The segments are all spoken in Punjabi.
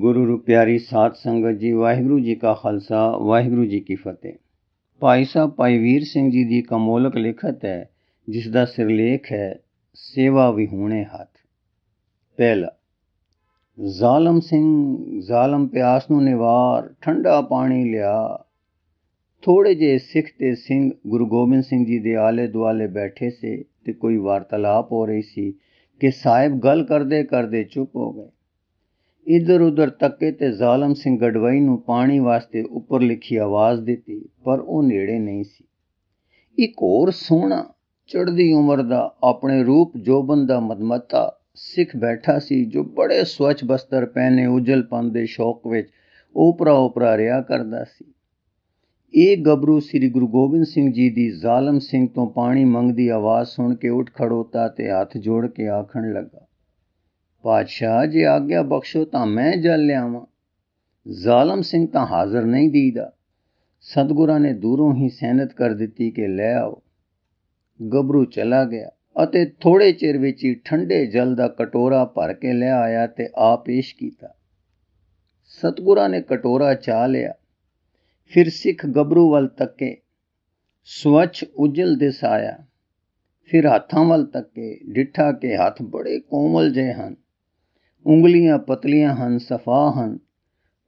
ਗੁਰੂ ਪਿਆਰੀ ਸਾਧ ਸੰਗਤ ਜੀ ਵਾਹਿਗੁਰੂ ਜੀ ਕਾ ਖਾਲਸਾ ਵਾਹਿਗੁਰੂ ਜੀ ਕੀ ਫਤਿਹ ਭਾਈ ਸਾਹਿਬ ਭਾਈ ਵੀਰ ਸਿੰਘ ਜੀ ਦੀ ਕਮੋਲਕ ਲਿਖਤ ਹੈ ਜਿਸ ਦਾ ਸਿਰਲੇਖ ਹੈ ਸੇਵਾ ਵੀ ਹੋਣੇ ਹੱਥ ਪਹਿਲਾ ਜ਼ਾਲਮ ਸਿੰਘ ਜ਼ਾਲਮ ਪਿਆਸ ਨੂੰ ਨਿਵਾਰ ਠੰਡਾ ਪਾਣੀ ਲਿਆ ਥੋੜੇ ਜੇ ਸਿੱਖ ਤੇ ਸਿੰਘ ਗੁਰੂ ਗੋਬਿੰਦ ਸਿੰਘ ਜੀ ਦੇ ਆਲੇ ਦੁਆਲੇ ਬੈਠੇ ਸੇ ਤੇ ਕੋਈ ਵਾਰਤਾਲਾਪ ਹੋ ਰਹੀ ਸੀ ਕਿ ਸਾਹਿਬ ਗੱਲ ਕਰਦੇ ਕਰਦੇ ਚੁੱਪ ਹੋ ਗਏ ਇਧਰ ਉਧਰ ਤੱਕੇ ਤੇ ਜ਼ਾਲਮ ਸਿੰਘ ਗੜਵਈ ਨੂੰ ਪਾਣੀ ਵਾਸਤੇ ਉੱਪਰ ਲਿਖੀ ਆਵਾਜ਼ ਦਿੱਤੀ ਪਰ ਉਹ ਨੇੜੇ ਨਹੀਂ ਸੀ ਇੱਕ ਹੋਰ ਸੋਹਣਾ ਚੜ੍ਹਦੀ ਉਮਰ ਦਾ ਆਪਣੇ ਰੂਪ ਜੋਬਨ ਦਾ ਮਦਮਤਾ ਸਿੱਖ ਬੈਠਾ ਸੀ ਜੋ ਬੜੇ ਸਵਚ ਬਸਤਰ ਪਹਿਨੇ ਪੰਨ ਦੇ ਸ਼ੌਕ ਵਿੱਚ ਉਪਰਾ ਉਪਰਾ ਰਿਆ ਕਰਦਾ ਸੀ ਇਹ ਗੱਭਰੂ ਸ੍ਰੀ ਗੁਰੂ ਗੋਬਿੰਦ ਸਿੰਘ ਜੀ ਦੀ ਜ਼ਾਲਮ ਸਿੰਘ ਤੋਂ ਪਾਣੀ ਮੰਗਦੀ ਆਵਾਜ਼ ਸੁਣ ਕੇ ਉੱਠ ਖੜੋਤਾ ਤੇ ਹੱਥ ਜੋੜ ਕੇ ਆਖਣ ਲੱਗਾ ਪਾਤਸ਼ਾਹ ਜੇ ਆਗਿਆ ਬਖਸ਼ੋ ਤਾਂ ਮੈਂ ਜਲ ਲਿਆਵਾਂ ਜ਼ਾਲਮ ਸਿੰਘ ਤਾਂ ਹਾਜ਼ਰ ਨਹੀਂ ਦੀਦਾ ਸਤਗੁਰਾਂ ਨੇ ਦੂਰੋਂ ਹੀ ਸਹਿਨਤ ਕਰ ਦਿੱਤੀ ਕਿ ਲੈ ਆਓ ਗਬਰੂ ਚਲਾ ਗਿਆ ਅਤੇ ਥੋੜੇ ਚਿਰ ਵਿੱਚ ਹੀ ਠੰਡੇ ਜਲ ਦਾ ਕਟੋਰਾ ਭਰ ਕੇ ਲੈ ਆਇਆ ਤੇ ਆ ਪੇਸ਼ ਕੀਤਾ ਸਤਗੁਰਾਂ ਨੇ ਕਟੋਰਾ ਚਾ ਲਿਆ ਫਿਰ ਸਿੱਖ ਗਬਰੂ ਵੱਲ ਤੱਕੇ ਸਵਚ ਉਜਲ ਦਿਸ ਆਇਆ ਫਿਰ ਹੱਥਾਂ ਵੱਲ ਤੱਕੇ ਡਿਠਾ ਕੇ ਹੱਥ ਬੜੇ ਕੋਮਲ ਜਿਹੇ ਹਨ ਉਂਗਲੀਆਂ ਪਤਲੀਆਂ ਹਨ ਸਫਾ ਹਨ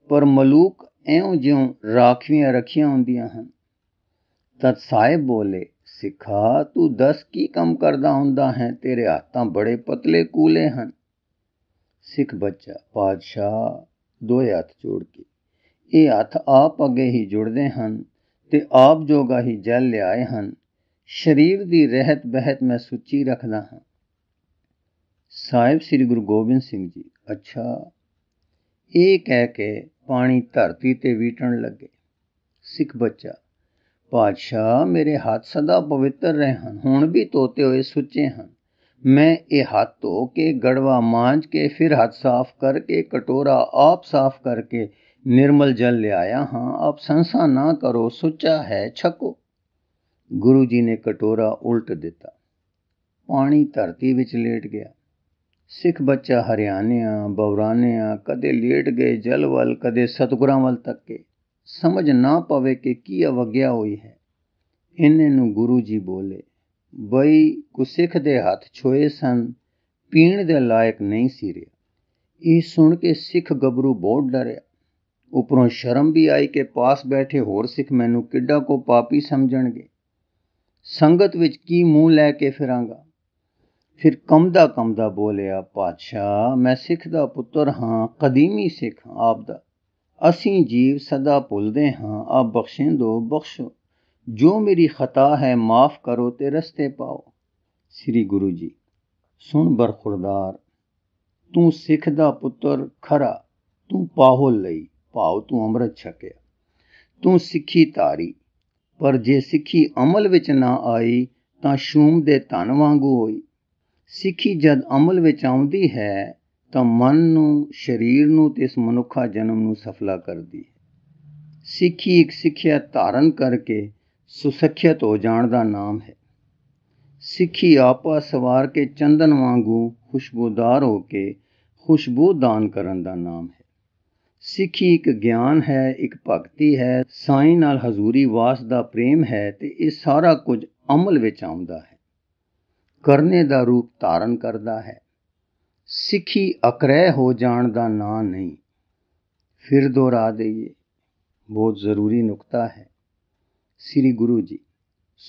ਪਰ ਮਲੂਕ ਐਉਂ ਜਿਉਂ ਰਾਖਵੀਆਂ ਰੱਖੀਆਂ ਹੁੰਦੀਆਂ ਹਨ ਤਦ ਸਾਹਿਬ ਬੋਲੇ ਸਿਖਾ ਤੂੰ ਦੱਸ ਕੀ ਕੰਮ ਕਰਦਾ ਹੁੰਦਾ ਹੈ ਤੇਰੇ ਹੱਥਾਂ ਬੜੇ ਪਤਲੇ ਕੂਲੇ ਹਨ ਸਿੱਖ ਬੱਚਾ ਪਾਦਸ਼ਾ ਦੋ ਹੱਥ ਜੋੜ ਕੇ ਇਹ ਹੱਥ ਆਪ ਅੱਗੇ ਹੀ ਜੁੜਦੇ ਹਨ ਤੇ ਆਪ ਜੋਗਾ ਹੀ ਜਲ ਲਿਆਏ ਹਨ ਸਰੀਰ ਦੀ ਰਹਿਤ ਬਹਿਤ ਮੈਂ ਸੁੱਚੀ ਰੱਖਦਾ ਹਾਂ ਸਾਹਿਬ ਸ੍ਰੀ ਗੁਰੂ ਗੋਬਿੰਦ ਸਿੰਘ ਜੀ ਅੱਛਾ ਇਹ ਕਹਿ ਕੇ ਪਾਣੀ ਧਰਤੀ ਤੇ ਵੀਟਣ ਲੱਗੇ ਸਿੱਖ ਬੱਚਾ ਪਾਤਸ਼ਾਹ ਮੇਰੇ ਹੱਥ ਸਦਾ ਪਵਿੱਤਰ ਰਹੇ ਹਨ ਹੁਣ ਵੀ ਤੋਤੇ ਹੋਏ ਸੁੱਚੇ ਹਨ ਮੈਂ ਇਹ ਹੱਥ ਧੋ ਕੇ ਗੜਵਾ ਮਾਂਜ ਕੇ ਫਿਰ ਹੱਥ ਸਾਫ਼ ਕਰਕੇ ਕਟੋਰਾ ਆਪ ਸਾਫ਼ ਕਰਕੇ ਨਿਰਮਲ ਜਲ ਲਿਆਇਆ ਹਾਂ ਆਪ ਸੰਸਾ ਨਾ ਕਰੋ ਸੁੱਚਾ ਹੈ ਛਕੋ ਗੁਰੂ ਜੀ ਨੇ ਕਟੋਰਾ ਉਲਟ ਦਿੱਤਾ ਪਾਣੀ ਧਰਤੀ ਵਿੱਚ ਲੇਟ ਗਿਆ ਸਿੱਖ ਬੱਚਾ ਹਰਿਆਣਿਆਂ ਬੌਰਾਨਿਆਂ ਕਦੇ ਲੇਟ ਗਏ ਜਲ ਵੱਲ ਕਦੇ ਸਤਗੁਰਾਂ ਵੱਲ ਤੱਕੇ ਸਮਝ ਨਾ ਪਵੇ ਕਿ ਕੀ ਅਵਗਿਆ ਹੋਈ ਹੈ ਇਹਨੇ ਨੂੰ ਗੁਰੂ ਜੀ ਬੋਲੇ ਬਈ ਸਿੱਖ ਦੇ ਹੱਥ ਛੋਏ ਸਨ ਪੀਣ ਦੇ ਲਾਇਕ ਨਹੀਂ ਸੀ ਰਿਹਾ ਇਹ ਸੁਣ ਕੇ ਸਿੱਖ ਗੱਭਰੂ ਬਹੁਤ ਡਰਿਆ ਉਪਰੋਂ ਸ਼ਰਮ ਵੀ ਆਈ ਕਿ ਪਾਸ ਬੈਠੇ ਹੋਰ ਸਿੱਖ ਮੈਨੂੰ ਕਿੱਡਾ ਕੋ ਪਾਪੀ ਸਮਝਣਗੇ ਸੰਗਤ ਵਿੱਚ ਕੀ ਮੂੰਹ ਲੈ ਕੇ ਫਿਰਾਂਗਾ ਫਿਰ ਕਮਦਾ ਕਮਦਾ ਬੋਲਿਆ ਪਾਤਸ਼ਾਹ ਮੈਂ ਸਿੱਖ ਦਾ ਪੁੱਤਰ ਹਾਂ ਕਦੀਮੀ ਸਿੱਖ ਆਪ ਦਾ ਅਸੀਂ ਜੀਵ ਸਦਾ ਭੁੱਲਦੇ ਹਾਂ ਆਪ ਬਖਸ਼ੇ ਦੋ ਬਖਸ਼ੋ ਜੋ ਮੇਰੀ ਖਤਾ ਹੈ ਮਾਫ ਕਰੋ ਤੇ ਰਸਤੇ ਪਾਓ ਸ੍ਰੀ ਗੁਰੂ ਜੀ ਸੁਣ ਬਰਖੁਰਦਾਰ ਤੂੰ ਸਿੱਖ ਦਾ ਪੁੱਤਰ ਖਰਾ ਤੂੰ ਪਾਹੁਲ ਲਈ ਭਾਉ ਤੂੰ ਅੰਮ੍ਰਿਤ ਛਕਿਆ ਤੂੰ ਸਿੱਖੀ ਧਾਰੀ ਪਰ ਜੇ ਸਿੱਖੀ ਅਮਲ ਵਿੱਚ ਨਾ ਆਈ ਤਾਂ ਸ਼ੂਮ ਦੇ ਧਨ ਵਾਂਗੂ ਹੋਈ ਸਿੱਖੀ ਜਦ ਅਮਲ ਵਿੱਚ ਆਉਂਦੀ ਹੈ ਤਾਂ ਮਨ ਨੂੰ ਸਰੀਰ ਨੂੰ ਤੇ ਇਸ ਮਨੁੱਖਾ ਜਨਮ ਨੂੰ ਸਫਲਾ ਕਰਦੀ ਹੈ ਸਿੱਖੀ ਇੱਕ ਸਿੱਖਿਆ ਧਾਰਨ ਕਰਕੇ ਸੁਸਖਿਅਤ ਹੋ ਜਾਣ ਦਾ ਨਾਮ ਹੈ ਸਿੱਖੀ ਆਪਾ ਸਵਾਰ ਕੇ ਚੰਦਨ ਵਾਂਗੂ ਖੁਸ਼ਬੂਦਾਰ ਹੋ ਕੇ ਖੁਸ਼ਬੂ ਦਾਨ ਕਰਨ ਦਾ ਨਾਮ ਹੈ ਸਿੱਖੀ ਇੱਕ ਗਿਆਨ ਹੈ ਇੱਕ ਭਗਤੀ ਹੈ ਸਾਈਂ ਨਾਲ ਹਜ਼ੂਰੀ ਵਾਸ ਦਾ ਪ੍ਰੇਮ ਹੈ ਤੇ ਇਹ ਸਾਰਾ ਕੁਝ ਅਮਲ ਵਿੱਚ ਆਉਂਦਾ ਹੈ ਕਰਨੇ ਦਾ ਰੂਪ ਧਾਰਨ ਕਰਦਾ ਹੈ ਸਿੱਖੀ ਅਕਰਹਿ ਹੋ ਜਾਣ ਦਾ ਨਾਂ ਨਹੀਂ ਫਿਰ ਦੁਹਰਾ ਦਈਏ ਬਹੁਤ ਜ਼ਰੂਰੀ ਨੁਕਤਾ ਹੈ ਸ੍ਰੀ ਗੁਰੂ ਜੀ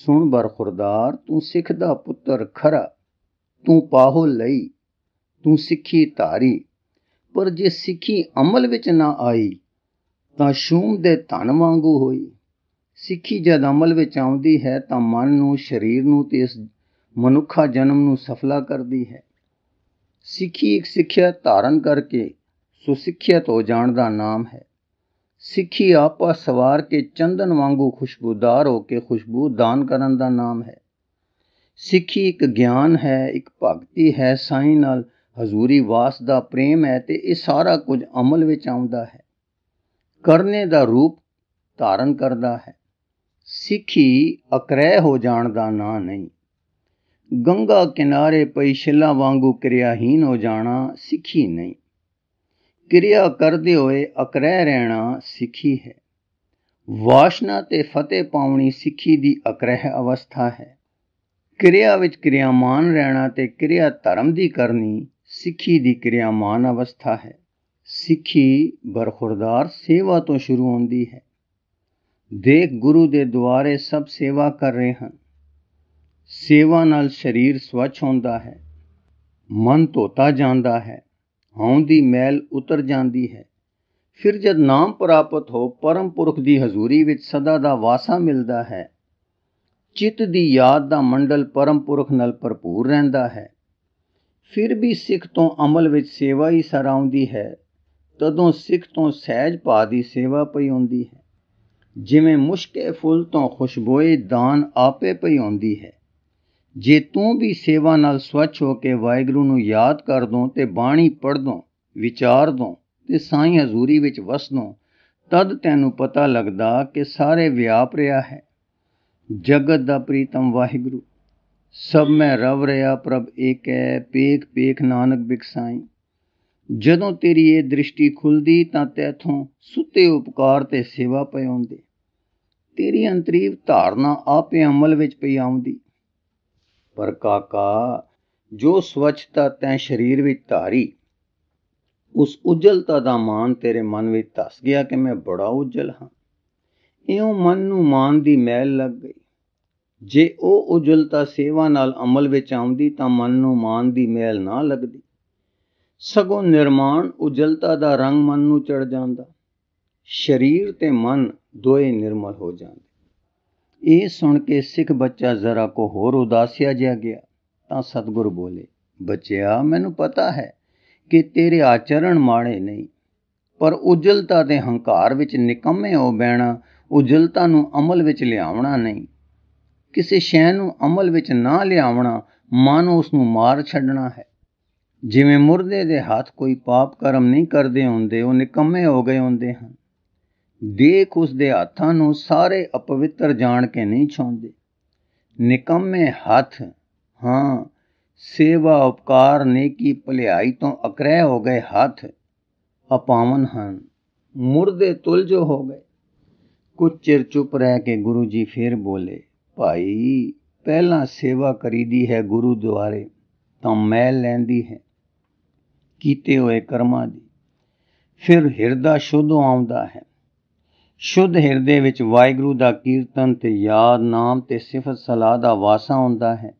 ਸੁਣ ਬਰਖੁਰਦਾਰ ਤੂੰ ਸਿੱਖ ਦਾ ਪੁੱਤਰ ਖਰਾ ਤੂੰ ਪਾਹੋ ਲਈ ਤੂੰ ਸਿੱਖੀ ਧਾਰੀ ਪਰ ਜੇ ਸਿੱਖੀ ਅਮਲ ਵਿੱਚ ਨਾ ਆਈ ਤਾਂ ਸ਼ੂਮ ਦੇ ਧਨ ਵਾਂਗੂ ਹੋਈ ਸਿੱਖੀ ਜਦ ਅਮਲ ਵਿੱਚ ਆਉਂਦੀ ਹੈ ਤਾਂ ਮਨ ਨੂੰ ਸਰੀਰ ਨੂੰ ਤੇ ਇਸ ਮਨੁੱਖਾ ਜਨਮ ਨੂੰ ਸਫਲਾ ਕਰਦੀ ਹੈ ਸਿੱਖੀ ਇੱਕ ਸਿੱਖਿਆ ਧਾਰਨ ਕਰਕੇ ਸੁਸਿੱਖਿਅਤ ਹੋ ਜਾਣ ਦਾ ਨਾਮ ਹੈ ਸਿੱਖੀ ਆਪਾ ਸਵਾਰ ਕੇ ਚੰਦਨ ਵਾਂਗੂ ਖੁਸ਼ਬੂਦਾਰ ਹੋ ਕੇ ਖੁਸ਼ਬੂ ਦਾਨ ਕਰਨ ਦਾ ਨਾਮ ਹੈ ਸਿੱਖੀ ਇੱਕ ਗਿਆਨ ਹੈ ਇੱਕ ਭਗਤੀ ਹੈ ਸਾਈਂ ਨਾਲ ਹਜ਼ੂਰੀ ਵਾਸ ਦਾ ਪ੍ਰੇਮ ਹੈ ਤੇ ਇਹ ਸਾਰਾ ਕੁਝ ਅਮਲ ਵਿੱਚ ਆਉਂਦਾ ਹੈ ਕਰਨੇ ਦਾ ਰੂਪ ਧਾਰਨ ਕਰਦਾ ਹੈ ਸਿੱਖੀ ਅਕਰਹਿ ਹੋ ਜਾਣ ਦਾ ਨਾਂ ਨਹੀਂ ਗੰਗਾ ਕਿਨਾਰੇ ਪਈ ਛਿੱਲਾ ਵਾਂਗੂ ਕਿਰਿਆਹੀਨ ਹੋ ਜਾਣਾ ਸਿੱਖੀ ਨਹੀਂ ਕਿਰਿਆ ਕਰਦੇ ਹੋਏ ਅਕਰਹਿ ਰਹਿਣਾ ਸਿੱਖੀ ਹੈ ਵਾਸ਼ਨਾ ਤੇ ਫਤਿਹ ਪਾਉਣੀ ਸਿੱਖੀ ਦੀ ਅਕਰਹਿ ਅਵਸਥਾ ਹੈ ਕਿਰਿਆ ਵਿੱਚ ਕਿਰਿਆਮਾਨ ਰਹਿਣਾ ਤੇ ਕਿਰਿਆ ਧਰਮ ਦੀ ਕਰਨੀ ਸਿੱਖੀ ਦੀ ਕਿਰਿਆਮਾਨ ਅਵਸਥਾ ਹੈ ਸਿੱਖੀ ਬਰਖੁਰਦਾਰ ਸੇਵਾ ਤੋਂ ਸ਼ੁਰੂ ਹੁੰਦੀ ਹੈ ਦੇਖ ਗੁਰੂ ਦੇ ਦੁਆਰੇ ਸਭ ਸੇਵਾ ਕਰ ਰਹੇ ਹਨ ਸੇਵਾ ਨਾਲ ਸਰੀਰ ਸਵੱਛ ਹੁੰਦਾ ਹੈ ਮਨ ਧੋਤਾ ਜਾਂਦਾ ਹੈ ਹਉਂ ਦੀ ਮੈਲ ਉਤਰ ਜਾਂਦੀ ਹੈ ਫਿਰ ਜਦ ਨਾਮ ਪ੍ਰਾਪਤ ਹੋ ਪਰਮ ਪੁਰਖ ਦੀ ਹਜ਼ੂਰੀ ਵਿੱਚ ਸਦਾ ਦਾ ਵਾਸਾ ਮਿਲਦਾ ਹੈ ਚਿੱਤ ਦੀ ਯਾਦ ਦਾ ਮੰਡਲ ਪਰਮ ਪੁਰਖ ਨਾਲ ਭਰਪੂਰ ਰਹਿੰਦਾ ਹੈ ਫਿਰ ਵੀ ਸਿੱਖ ਤੋਂ ਅਮਲ ਵਿੱਚ ਸੇਵਾ ਹੀ ਸਰਾਉਂਦੀ ਹੈ ਤਦੋਂ ਸਿੱਖ ਤੋਂ ਸਹਿਜ ਭਾ ਦੀ ਸੇਵਾ ਪਈ ਹੁੰਦੀ ਹੈ ਜਿਵੇਂ ਮੁਸ਼ਕੇ ਫੁੱਲ ਤੋਂ ਖੁਸ਼ਬੂਏ ਦਾਨ ਆਪੇ ਪਈ ਹੁੰਦੀ ਹੈ ਜੇ ਤੂੰ ਵੀ ਸੇਵਾ ਨਾਲ ਸਵੱਛ ਹੋ ਕੇ ਵਾਹਿਗੁਰੂ ਨੂੰ ਯਾਦ ਕਰ ਦੋ ਤੇ ਬਾਣੀ ਪੜ ਦੋ ਵਿਚਾਰ ਦੋ ਤੇ ਸਾਈਂ ਹਜ਼ੂਰੀ ਵਿੱਚ ਵਸ ਦੋ ਤਦ ਤੈਨੂੰ ਪਤਾ ਲੱਗਦਾ ਕਿ ਸਾਰੇ ਵਿਆਪ ਰਿਹਾ ਹੈ ਜਗਤ ਦਾ ਪ੍ਰੀਤਮ ਵਾਹਿਗੁਰੂ ਸਭ ਮੈਂ ਰਵ ਰਿਆ ਪ੍ਰਭ ਏਕ ਹੈ ਪੇਖ ਪੇਖ ਨਾਨਕ ਬਿਕਸਾਈ ਜਦੋਂ ਤੇਰੀ ਇਹ ਦ੍ਰਿਸ਼ਟੀ ਖੁੱਲਦੀ ਤਾਂ ਤੈਥੋਂ ਸੁੱਤੇ ਉਪਕਾਰ ਤੇ ਸੇਵਾ ਪਈ ਆਉਂਦੀ ਤੇਰੀ ਅੰਤਰੀਵ ਧਾਰਨਾ ਆਪੇ ਅਮਲ ਵਿੱਚ ਪਈ ਆਉਂਦੀ ਪਰ ਕਾਕਾ ਜੋ ਸਵਚਤਾ ਤੈਂ ਸਰੀਰ ਵਿੱਚ ਧਾਰੀ ਉਸ ਉਜਲਤਾ ਦਾ ਮਾਨ ਤੇਰੇ ਮਨ ਵਿੱਚ ਧਸ ਗਿਆ ਕਿ ਮੈਂ ਬੜਾ ਉਜਲ ਹਾਂ ਇਉਂ ਮਨ ਨੂੰ ਮਾਨ ਦੀ ਮਹਿਲ ਲੱਗ ਗਈ ਜੇ ਉਹ ਉਜਲਤਾ ਸੇਵਾ ਨਾਲ ਅਮਲ ਵਿੱਚ ਆਉਂਦੀ ਤਾਂ ਮਨ ਨੂੰ ਮਾਨ ਦੀ ਮਹਿਲ ਨਾ ਲੱਗਦੀ ਸਗੋਂ ਨਿਰਮਾਣ ਉਜਲਤਾ ਦਾ ਰੰਗ ਮਨ ਨੂੰ ਚੜ ਜਾਂਦਾ ਸਰੀਰ ਤੇ ਮਨ ਦੋਏ ਨਿਰਮਲ ਹੋ ਜਾਂਦੇ ਇਹ ਸੁਣ ਕੇ ਸਿੱਖ ਬੱਚਾ ਜ਼ਰਾ ਕੋ ਹੋਰ ਉਦਾਸਿਆ ਜਿਹਾ ਗਿਆ ਤਾਂ ਸਤਗੁਰ ਬੋਲੇ ਬੱਚਿਆ ਮੈਨੂੰ ਪਤਾ ਹੈ ਕਿ ਤੇਰੇ ਆਚਰਣ ਮਾੜੇ ਨਹੀਂ ਪਰ ਉਜਲਤਾ ਦੇ ਹੰਕਾਰ ਵਿੱਚ ਨਿਕੰਮੇ ਹੋ ਬੈਣਾ ਉਜਲਤਾ ਨੂੰ ਅਮਲ ਵਿੱਚ ਲਿਆਉਣਾ ਨਹੀਂ ਕਿਸੇ ਸ਼ੈ ਨੂੰ ਅਮਲ ਵਿੱਚ ਨਾ ਲਿਆਉਣਾ ਮਨ ਉਸ ਨੂੰ ਮਾਰ ਛੱਡਣਾ ਹੈ ਜਿਵੇਂ ਮੁਰਦੇ ਦੇ ਹੱਥ ਕੋਈ ਪਾਪ ਕਰਮ ਨਹੀਂ ਕਰਦੇ ਹੁੰਦੇ ਉਹ ਨਿਕੰਮੇ ਹੋ ਗਏ ਹੁੰਦੇ ਹਨ ਦੇਖ ਉਸ ਦੇ ਹੱਥਾਂ ਨੂੰ ਸਾਰੇ ਅਪਵਿੱਤਰ ਜਾਣ ਕੇ ਨਹੀਂ ਛਾਉਂਦੇ ਨਿਕੰਮੇ ਹੱਥ ਹਾਂ ਸੇਵਾ ਉਪਕਾਰ ਨੇਕੀ ਭਲਾਈ ਤੋਂ ਅਕਰਹਿ ਹੋ ਗਏ ਹੱਥ ਅਪਾਵਨ ਹਨ ਮੁਰਦੇ ਤੁਲਜ ਹੋ ਗਏ ਕੁਝ ਚਿਰ ਚੁੱਪ ਰਹਿ ਕੇ ਗੁਰੂ ਜੀ ਫੇਰ ਬੋਲੇ ਭਾਈ ਪਹਿਲਾਂ ਸੇਵਾ ਕਰੀਦੀ ਹੈ ਗੁਰੂ ਦੁਆਰੇ ਤਾਂ ਮੈਲ ਲੈਂਦੀ ਹੈ ਕੀਤੇ ਹੋਏ ਕਰਮਾਂ ਦੀ ਫਿਰ ਹਿਰਦਾ ਸ਼ੁੱਧ ਆਉਂਦਾ ਹੈ ਸ਼ੁੱਧ ਹਿਰਦੇ ਵਿੱਚ ਵਾਹਿਗੁਰੂ ਦਾ ਕੀਰਤਨ ਤੇ ਯਾਦ ਨਾਮ ਤੇ ਸਿਫਤ ਸਲਾਹ ਦਾ ਵਾਸਾ ਹੁੰਦਾ ਹੈ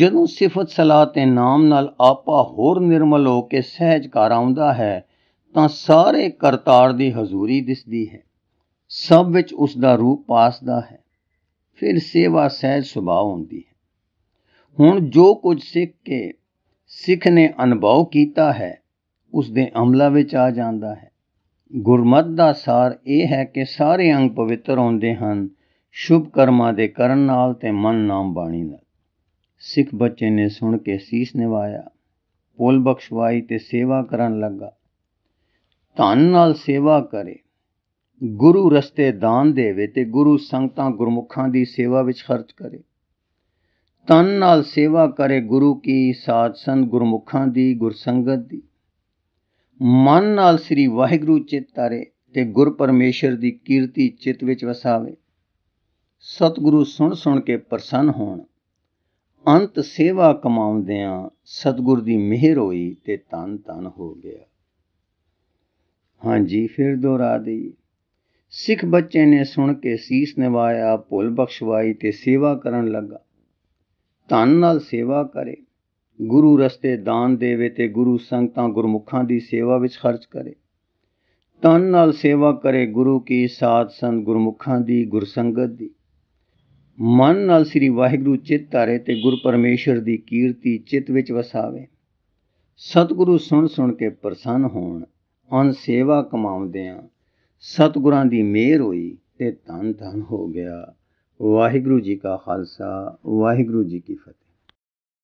ਜਦੋਂ ਸਿਫਤ ਸਲਾਹ ਤੇ ਨਾਮ ਨਾਲ ਆਪਾ ਹੋਰ ਨਿਰਮਲ ਹੋ ਕੇ ਸਹਿਜ ਘਰ ਆਉਂਦਾ ਹੈ ਤਾਂ ਸਾਰੇ ਕਰਤਾਰ ਦੀ ਹਜ਼ੂਰੀ ਦਿਸਦੀ ਹੈ ਸਭ ਵਿੱਚ ਉਸ ਦਾ ਰੂਪ ਪਾਸਦਾ ਹੈ ਫਿਰ ਸੇਵਾ ਸਹਿਜ ਸੁਭਾਅ ਹੁੰਦੀ ਹੈ ਹੁਣ ਜੋ ਕੁਝ ਸਿੱਖ ਕੇ ਸਿੱਖ ਨੇ ਅਨੁਭਵ ਕੀਤਾ ਹੈ ਉਸ ਦੇ ਅਮਲਾ ਵਿੱਚ ਆ ਜਾਂਦਾ ਹੈ ਗੁਰਮਤ ਦਾ ਸਾਰ ਇਹ ਹੈ ਕਿ ਸਾਰੇ ਅੰਗ ਪਵਿੱਤਰ ਹੁੰਦੇ ਹਨ ਸ਼ੁਭ ਕਰਮਾਂ ਦੇ ਕਰਨ ਨਾਲ ਤੇ ਮਨ ਨਾਮ ਬਾਣੀ ਨਾਲ ਸਿੱਖ ਬੱਚੇ ਨੇ ਸੁਣ ਕੇ ਸੀਸ ਨਿਵਾਇਆ ਪੁੱਲ ਬਖਸ਼ਵਾਈ ਤੇ ਸੇਵਾ ਕਰਨ ਲੱਗਾ ਧਨ ਨਾਲ ਸੇਵਾ ਕਰੇ ਗੁਰੂ ਰਸਤੇ ਦਾਨ ਦੇਵੇ ਤੇ ਗੁਰੂ ਸੰਗਤਾਂ ਗੁਰਮੁਖਾਂ ਦੀ ਸੇਵਾ ਵਿੱਚ ਖਰਚ ਕਰੇ ਤਨ ਨਾਲ ਸੇਵਾ ਕਰੇ ਗੁਰੂ ਕੀ ਸਾਧ ਸੰਗ ਗੁਰਮੁਖਾਂ ਦੀ ਗੁਰਸੰਗਤ ਦੀ ਮਨ ਨਾਲ ਸ੍ਰੀ ਵਾਹਿਗੁਰੂ ਚਿਤ ਤੇ ਗੁਰ ਪਰਮੇਸ਼ਰ ਦੀ ਕੀਰਤੀ ਚਿਤ ਵਿੱਚ ਵਸਾਵੇ ਸਤਿਗੁਰੂ ਸੁਣ ਸੁਣ ਕੇ ਪ੍ਰਸੰਨ ਹੋਣ ਅੰਤ ਸੇਵਾ ਕਮਾਉਂਦਿਆਂ ਸਤਿਗੁਰ ਦੀ ਮਿਹਰ ਹੋਈ ਤੇ ਤਨ ਤਨ ਹੋ ਗਿਆ ਹਾਂਜੀ ਫਿਰ ਦੁਹਰਾ ਦੇ ਸਿੱਖ ਬੱਚੇ ਨੇ ਸੁਣ ਕੇ ਸੀਸ ਨਿਵਾਇਆ ਭੁੱਲ ਬਖਸ਼ਵਾਈ ਤੇ ਸੇਵਾ ਕਰਨ ਲੱਗਾ ਤਨ ਨਾਲ ਸੇਵਾ ਕਰੇ ਗੁਰੂ ਰਸਤੇ ਦਾਨ ਦੇਵੇ ਤੇ ਗੁਰੂ ਸੰਗਤਾਂ ਗੁਰਮੁਖਾਂ ਦੀ ਸੇਵਾ ਵਿੱਚ ਖਰਚ ਕਰੇ ਤਨ ਨਾਲ ਸੇਵਾ ਕਰੇ ਗੁਰੂ ਕੀ ਸਾਧ ਸੰਤ ਗੁਰਮੁਖਾਂ ਦੀ ਗੁਰਸੰਗਤ ਦੀ ਮਨ ਨਾਲ ਸ੍ਰੀ ਵਾਹਿਗੁਰੂ ਚਿਤ ਧਾਰੇ ਤੇ ਗੁਰ ਪਰਮੇਸ਼ਰ ਦੀ ਕੀਰਤੀ ਚਿਤ ਵਿੱਚ ਵਸਾਵੇ ਸਤਿਗੁਰੂ ਸੁਣ ਸੁਣ ਕੇ ਪ੍ਰਸੰਨ ਹੋਣ ਅਨ ਸੇਵਾ ਕਮਾਉਂਦੇ ਆ ਸਤਿਗੁਰਾਂ ਦੀ ਮਿਹਰ ਹੋਈ ਤੇ ਧਨ ਧਨ ਹੋ ਗਿਆ ਵਾਹਿਗੁਰੂ ਜੀ ਕਾ ਖਾਲਸਾ ਵਾਹਿਗੁਰੂ ਜੀ ਕੀ ਫਤਿਹ